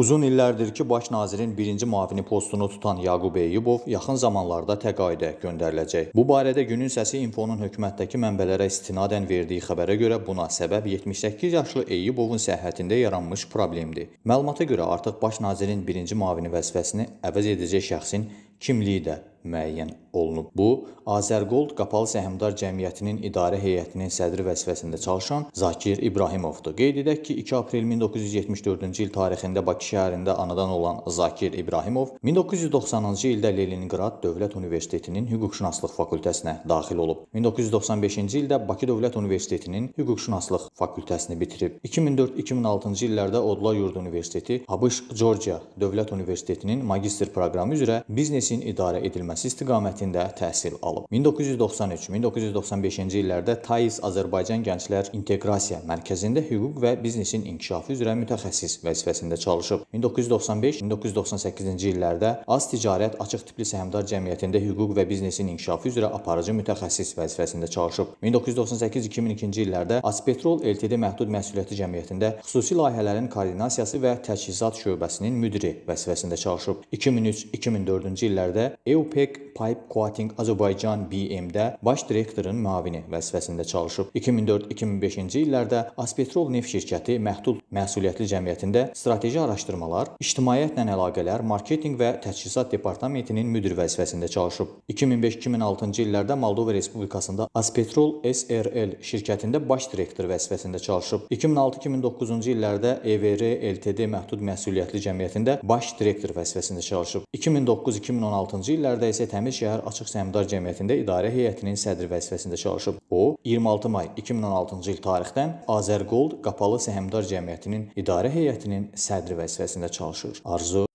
Uzun illərdir ki, baş nazirin birinci müavini postunu tutan Yaqub Eyyubov yaxın zamanlarda təqaüdə göndəriləcək. Bu barədə Günün Səsi İnfonun hökumətdəki mənbələrə istinadən verdiyi xəbərə görə buna səbəb 78 yaşlı Eyyubovun səhhətində yaranmış problemdir. Məlumata görə artıq baş nazirin birinci müavini vəzifəsini əvəz edəcək şəxsin kimliyi də müəyyən olunub. Bu, Azərgold Qapalı Səhmdar Cəmiyyətinin idarə heyətinin sədri vəzifəsində çalışan Zakir İbrahimovdur. Qeyd edək ki, 2 aprel 1974-cü il tarixində Bakı şəhərində anadan olan Zakir İbrahimov 1990-cı ildə Leninqrad Dövlət Universitetinin hüquqşünaslıq fakültəsinə daxil olub. 1995-ci ildə Bakı Dövlət Universitetinin hüquqşünaslıq fakültəsini bitirib. 2004-2006-cı illərdə Odla Yurd Universiteti ABŞ Corcia Dövlət Universitetinin magistr proqramı üzrə biznesin idarə edilməsi istiqaməti universitetində təhsil alıb. 1993-1995-ci illərdə Taiz Azərbaycan Gənclər İnteqrasiya Mərkəzində hüquq və biznesin inkişafı üzrə mütəxəssis vəzifəsində çalışıb. 1995-1998-ci illərdə Az Ticarət Açıq Tipli Səhmdar Cəmiyyətində hüquq və biznesin inkişafı üzrə aparıcı mütəxəssis vəzifəsində çalışıb. 1998-2002-ci illərdə Aspetrol LTD məhdud məsuliyyəti cəmiyyətində xüsusi layihələrin koordinasiyası və təchizat şöbəsinin müdiri vəzifəsində çalışıb. 2003-2004-cü illərdə EUPEC Pipe Kuating Azərbaycan BM-də baş direktorun müavini vəzifəsində çalışıb. 2004-2005-ci illərdə Aspetrol neft şirkəti məhdud məsuliyyətli cəmiyyətində strateji araşdırmalar, ictimaiyyətlə əlaqələr, marketinq və təchizat departamentinin müdir vəzifəsində çalışıb. 2005-2006-cı illərdə Moldova Respublikasında Aspetrol SRL şirkətində baş direktor vəzifəsində çalışıb. 2006-2009-cu illərdə EVR LTD məhdud məsuliyyətli cəmiyyətində baş direktor vəzifəsində çalışıb. 2009-2016-cı illərdə isə Təmiz şəhər Qatar Açıq Səhmdar Cəmiyyətində idarə heyətinin sədri vəzifəsində çalışıb. O, 26 may 2016-cı il tarixdən Azərgold Qapalı Səhmdar Cəmiyyətinin idarə heyətinin sədri vəzifəsində çalışır. Arzu